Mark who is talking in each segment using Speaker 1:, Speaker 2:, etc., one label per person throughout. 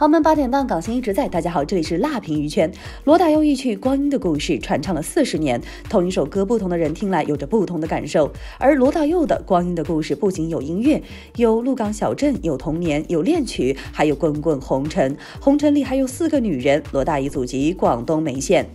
Speaker 1: 豪门八点半，港星一直在。大家好，这里是辣评娱圈。罗大佑一曲《光阴的故事》传唱了四十年，同一首歌，不同的人听来有着不同的感受。而罗大佑的《光阴的故事》不仅有音乐，有鹿港小镇，有童年，有恋曲，还有滚滚红尘。红尘里还有四个女人。罗大佑祖籍广东梅县。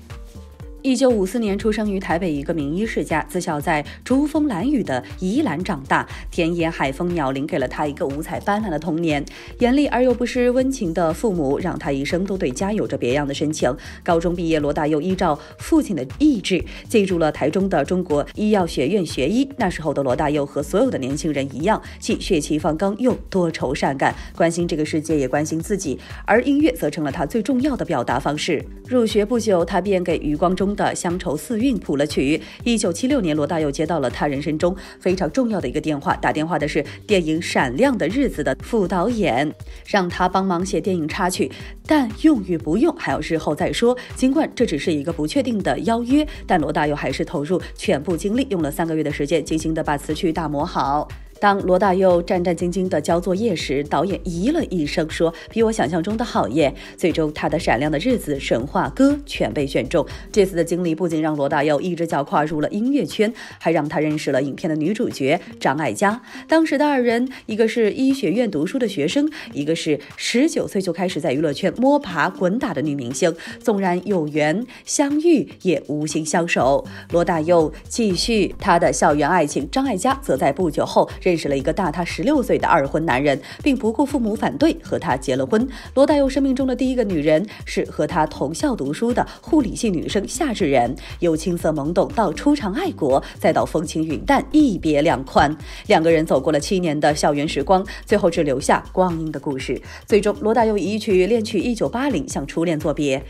Speaker 1: 一九五四年出生于台北一个名医世家，自小在珠峰蓝雨的宜兰长大，田野海风鸟林给了他一个五彩斑斓的童年。严厉而又不失温情的父母，让他一生都对家有着别样的深情。高中毕业，罗大佑依照父亲的意志，进入了台中的中国医药学院学医。那时候的罗大佑和所有的年轻人一样，既血气方刚又多愁善感，关心这个世界也关心自己，而音乐则成了他最重要的表达方式。入学不久，他便给余光中。的乡愁四韵谱了曲。一九七六年，罗大佑接到了他人生中非常重要的一个电话，打电话的是电影《闪亮的日子》的副导演，让他帮忙写电影插曲，但用与不用还要日后再说。尽管这只是一个不确定的邀约，但罗大佑还是投入全部精力，用了三个月的时间，精心地把词曲打磨好。当罗大佑战战兢兢地交作业时，导演咦了一声，说：“比我想象中的好耶。”最终，他的《闪亮的日子》《神话》歌全被选中。这次的经历不仅让罗大佑一只脚跨入了音乐圈，还让他认识了影片的女主角张艾嘉。当时的二人，一个是医学院读书的学生，一个是十九岁就开始在娱乐圈摸爬滚打的女明星。纵然有缘相遇，也无心相守。罗大佑继续他的校园爱情，张艾嘉则在不久后认。认识了一个大他十六岁的二婚男人，并不顾父母反对和他结了婚。罗大佑生命中的第一个女人是和他同校读书的护理系女生夏志仁，由青涩懵懂到初尝爱国，再到风轻云淡一别两宽，两个人走过了七年的校园时光，最后只留下光阴的故事。最终，罗大佑以一曲《恋曲一九八零》向初恋作别。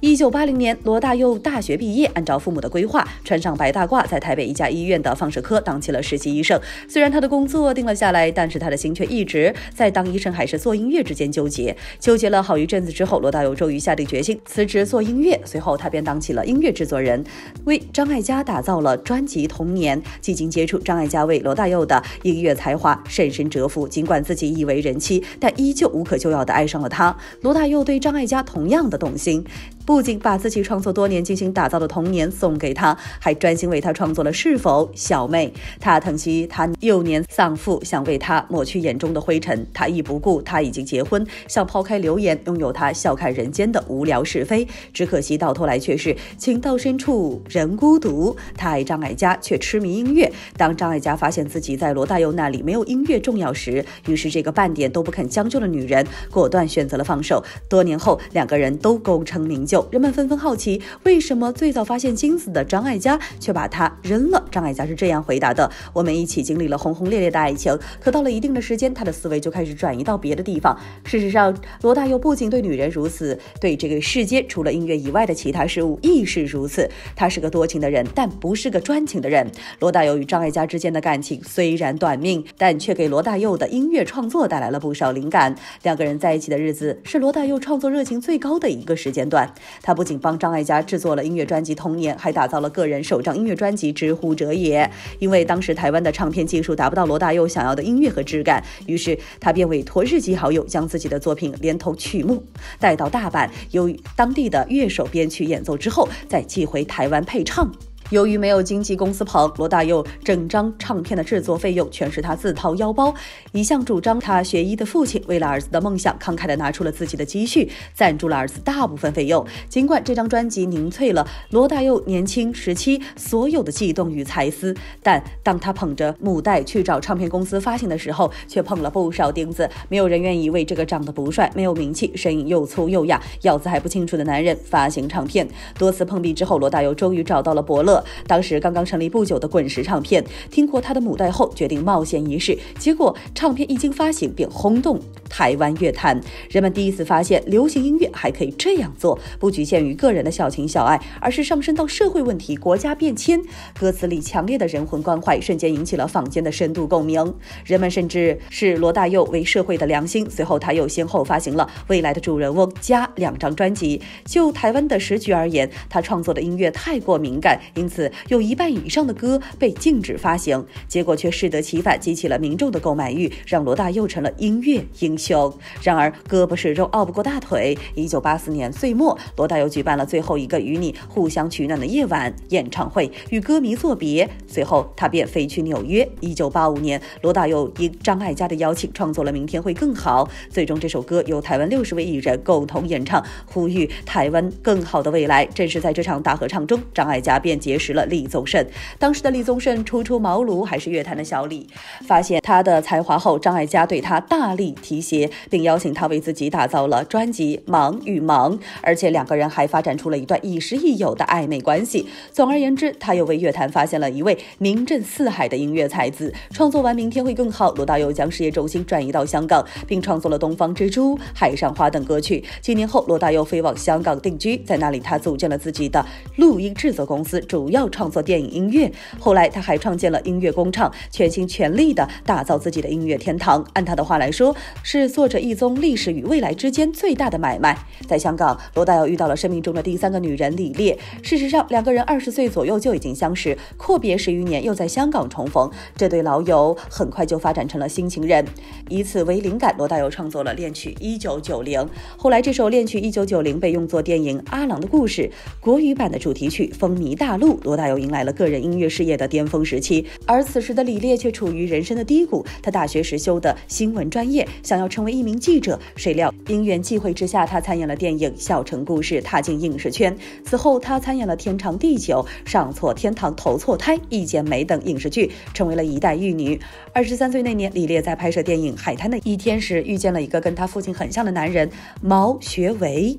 Speaker 1: 一九八零年，罗大佑大学毕业，按照父母的规划，穿上白大褂，在台北一家医院的放射科当起了实习医生。虽然他的工作定了下来，但是他的心却一直在当医生还是做音乐之间纠结。纠结了好一阵子之后，罗大佑终于下定决心辞职做音乐。随后，他便当起了音乐制作人，为张艾嘉打造了专辑《童年》。几经接触，张艾嘉为罗大佑的音乐才华深深折服。尽管自己已为人妻，但依旧无可救药地爱上了他。罗大佑对张艾嘉同样的动心。不仅把自己创作多年、精心打造的童年送给他，还专心为他创作了《是否小妹》。他疼惜他幼年丧父，想为他抹去眼中的灰尘；他亦不顾他已经结婚，想抛开流言，拥有他笑看人间的无聊是非。只可惜到头来却是情到深处人孤独。他爱张艾嘉，却痴迷音乐。当张艾嘉发现自己在罗大佑那里没有音乐重要时，于是这个半点都不肯将就的女人，果断选择了放手。多年后，两个人都功成名就。人们纷纷好奇，为什么最早发现金子的张艾嘉却把它扔了？张艾嘉是这样回答的：“我们一起经历了轰轰烈烈的爱情，可到了一定的时间，他的思维就开始转移到别的地方。事实上，罗大佑不仅对女人如此，对这个世界除了音乐以外的其他事物亦是如此。他是个多情的人，但不是个专情的人。罗大佑与张艾嘉之间的感情虽然短命，但却给罗大佑的音乐创作带来了不少灵感。两个人在一起的日子，是罗大佑创作热情最高的一个时间段。”他不仅帮张艾嘉制作了音乐专辑《童年》，还打造了个人首张音乐专辑《知乎者也》。因为当时台湾的唱片技术达不到罗大佑想要的音乐和质感，于是他便委托日籍好友将自己的作品连同曲目带到大阪，由当地的乐手编曲演奏之后，再寄回台湾配唱。由于没有经纪公司捧，罗大佑整张唱片的制作费用全是他自掏腰包。一向主张他学医的父亲，为了儿子的梦想，慷慨地拿出了自己的积蓄，赞助了儿子大部分费用。尽管这张专辑凝萃了罗大佑年轻时期所有的悸动与才思，但当他捧着母带去找唱片公司发行的时候，却碰了不少钉子。没有人愿意为这个长得不帅、没有名气、声音又粗又哑、样子还不清楚的男人发行唱片。多次碰壁之后，罗大佑终于找到了伯乐。当时刚刚成立不久的滚石唱片听过他的母带后，决定冒险一试。结果唱片一经发行便轰动台湾乐坛，人们第一次发现流行音乐还可以这样做，不局限于个人的小情小爱，而是上升到社会问题、国家变迁。歌词里强烈的人魂关怀瞬间引起了坊间的深度共鸣，人们甚至视罗大佑为社会的良心。随后他又先后发行了《未来的主人翁》加两张专辑。就台湾的时局而言，他创作的音乐太过敏感，因此有一半以上的歌被禁止发行，结果却适得其反，激起了民众的购买欲，让罗大佑成了音乐英雄。然而胳膊是肉，拗不过大腿。一九八四年岁末，罗大佑举办了最后一个与你互相取暖的夜晚演唱会，与歌迷作别。随后他便飞去纽约。一九八五年，罗大佑应张艾嘉的邀请，创作了《明天会更好》，最终这首歌由台湾六十位艺人共同演唱，呼吁台湾更好的未来。正是在这场大合唱中，张艾嘉便结。识了李宗盛，当时的李宗盛初出茅庐，还是乐坛的小李。发现他的才华后，张艾嘉对他大力提携，并邀请他为自己打造了专辑《忙与忙》，而且两个人还发展出了一段亦师亦友的暧昧关系。总而言之，他又为乐坛发现了一位名震四海的音乐才子。创作完《明天会更好》，罗大佑将事业重心转移到香港，并创作了《东方之珠》《海上花》等歌曲。几年后，罗大佑飞往香港定居，在那里，他组建了自己的录音制作公司主。要创作电影音乐，后来他还创建了音乐工厂，全心全力地打造自己的音乐天堂。按他的话来说，是做着一宗历史与未来之间最大的买卖。在香港，罗大佑遇到了生命中的第三个女人李烈。事实上，两个人二十岁左右就已经相识，阔别十余年又在香港重逢，这对老友很快就发展成了新情人。以此为灵感，罗大佑创作了恋曲一九九零。后来，这首恋曲一九九零被用作电影《阿郎的故事》国语版的主题曲，风靡大陆。罗大又迎来了个人音乐事业的巅峰时期，而此时的李烈却处于人生的低谷。他大学时修的新闻专业，想要成为一名记者，谁料因缘际会之下，他参演了电影《小城故事》，踏进影视圈。此后，他参演了《天长地久》《上错天堂投错胎》《一剪梅》等影视剧，成为了一代玉女。二十三岁那年，李烈在拍摄电影《海滩的一天》时，遇见了一个跟他父亲很像的男人毛学维。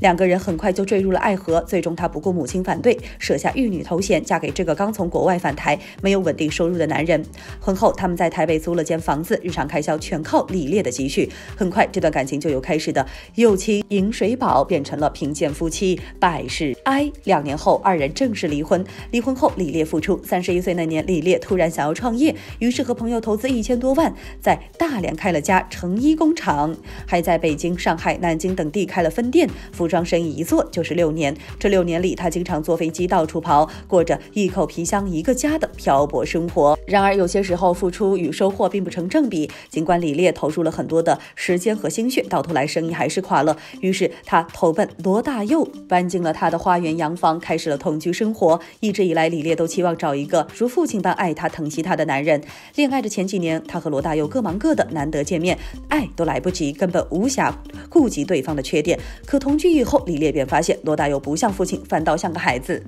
Speaker 1: 两个人很快就坠入了爱河，最终他不顾母亲反对，舍下玉女头衔，嫁给这个刚从国外返台、没有稳定收入的男人。婚后，他们在台北租了间房子，日常开销全靠李烈的积蓄。很快，这段感情就由开始的“又亲饮水饱”变成了贫贱夫妻百事哀。两年后，二人正式离婚。离婚后，李烈复出。三十一岁那年，李烈突然想要创业，于是和朋友投资一千多万，在大连开了家成衣工厂，还在北京、上海、南京等地开了分店。装生意一做就是六年，这六年里，他经常坐飞机到处跑，过着一口皮箱一个家的漂泊生活。然而有些时候，付出与收获并不成正比。尽管李烈投入了很多的时间和心血，到头来生意还是垮了。于是他投奔罗大佑，搬进了他的花园洋房，开始了同居生活。一直以来，李烈都期望找一个如父亲般爱他、疼惜他的男人。恋爱的前几年，他和罗大佑各忙各的，难得见面，爱都来不及，根本无暇顾及对方的缺点。可同居。最后，李烈便发现罗大佑不像父亲，反倒像个孩子。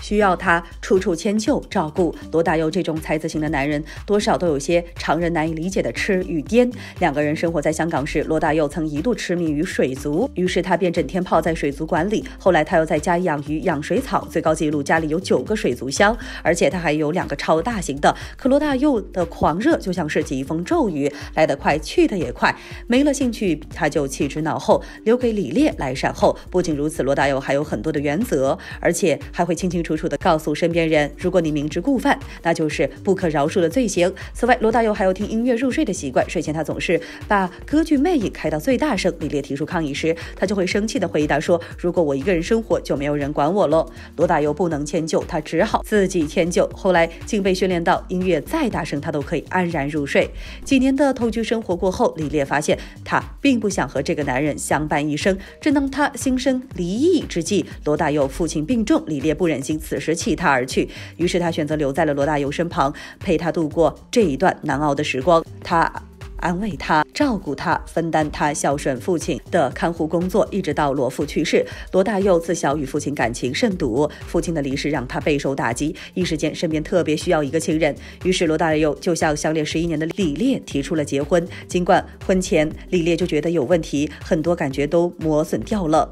Speaker 1: 需要他处处迁就照顾。罗大佑这种才子型的男人，多少都有些常人难以理解的痴与癫。两个人生活在香港时，罗大佑曾一度痴迷于水族，于是他便整天泡在水族馆里。后来他又在家养鱼、养水草，最高纪录家里有九个水族箱，而且他还有两个超大型的。可罗大佑的狂热就像是疾风骤雨，来得快，去得也快。没了兴趣，他就弃之脑后，留给李烈来善后。不仅如此，罗大佑还有很多的原则，而且还会清清楚楚地告诉身边人，如果你明知故犯，那就是不可饶恕的罪行。此外，罗大佑还有听音乐入睡的习惯，睡前他总是把《歌剧魅影》开到最大声。李烈提出抗议时，他就会生气地回答说：“如果我一个人生活，就没有人管我喽。”罗大佑不能迁就，他只好自己迁就。后来竟被训练到音乐再大声，他都可以安然入睡。几年的同居生活过后，李烈发现他并不想和这个男人相伴一生。正当他心生离异之际，罗大佑父亲病重，李烈不忍心。此时弃他而去，于是他选择留在了罗大佑身旁，陪他度过这一段难熬的时光。他安慰他，照顾他，分担他孝顺父亲的看护工作，一直到罗父去世。罗大佑自小与父亲感情甚笃，父亲的离世让他备受打击，一时间身边特别需要一个亲人。于是罗大佑就向相恋十一年的李烈提出了结婚。尽管婚前李烈就觉得有问题，很多感觉都磨损掉了。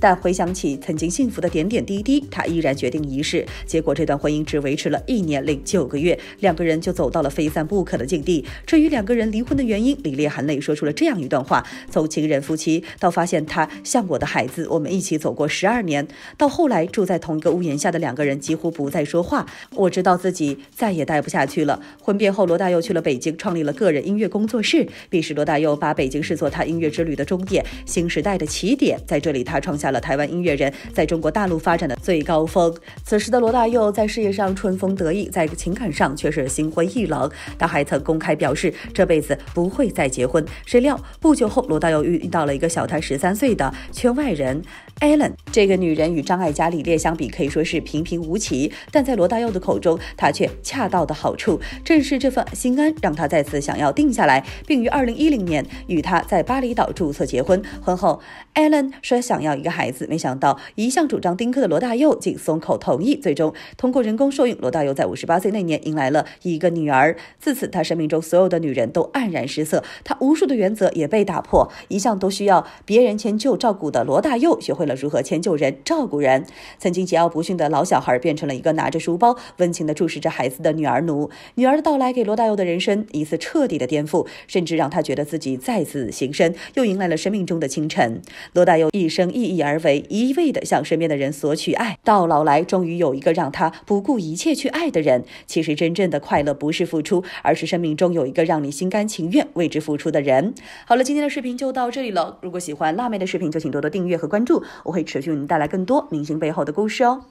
Speaker 1: 但回想起曾经幸福的点点滴滴，他依然决定一试。结果这段婚姻只维持了一年零九个月，两个人就走到了非散不可的境地。至于两个人离婚的原因，李烈含泪说出了这样一段话：从情人夫妻到发现他像我的孩子，我们一起走过十二年，到后来住在同一个屋檐下的两个人几乎不再说话。我知道自己再也待不下去了。婚变后，罗大佑去了北京，创立了个人音乐工作室。彼时，罗大佑把北京视作他音乐之旅的终点，新时代的起点。在这里，他创。达了台湾音乐人在中国大陆发展的最高峰。此时的罗大佑在事业上春风得意，在情感上却是心灰意冷。他还曾公开表示这辈子不会再结婚。谁料不久后，罗大佑遇到了一个小他十三岁的圈外人。Allen 这个女人与张艾嘉、李烈相比可以说是平平无奇，但在罗大佑的口中，她却恰到的好处。正是这份心安，让她再次想要定下来，并于二零一零年与他在巴厘岛注册结婚。婚后，Allen 说想要一个孩子，没想到一向主张丁克的罗大佑竟松口同意，最终通过人工授孕，罗大佑在五十八岁那年迎来了一个女儿。自此，他生命中所有的女人都黯然失色，他无数的原则也被打破。一向都需要别人迁就照顾的罗大佑学会。为了如何迁就人、照顾人，曾经桀骜不驯的老小孩变成了一个拿着书包、温情地注视着孩子的女儿奴。女儿的到来给罗大佑的人生一次彻底的颠覆，甚至让他觉得自己再次新生，又迎来了生命中的清晨。罗大佑一生意义而为，一味地向身边的人索取爱，到老来终于有一个让他不顾一切去爱的人。其实，真正的快乐不是付出，而是生命中有一个让你心甘情愿为之付出的人。好了，今天的视频就到这里了。如果喜欢辣妹的视频，就请多多订阅和关注。我会持续为您带来更多明星背后的故事哦。